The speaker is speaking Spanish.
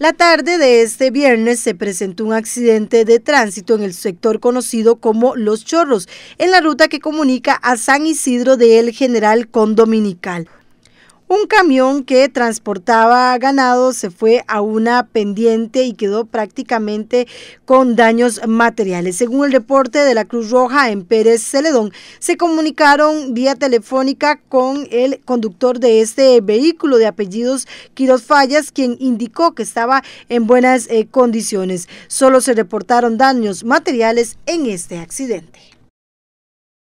La tarde de este viernes se presentó un accidente de tránsito en el sector conocido como Los Chorros, en la ruta que comunica a San Isidro de El General con Dominical. Un camión que transportaba ganado se fue a una pendiente y quedó prácticamente con daños materiales. Según el reporte de la Cruz Roja en Pérez Celedón, se comunicaron vía telefónica con el conductor de este vehículo de apellidos Quiroz Fallas, quien indicó que estaba en buenas eh, condiciones. Solo se reportaron daños materiales en este accidente.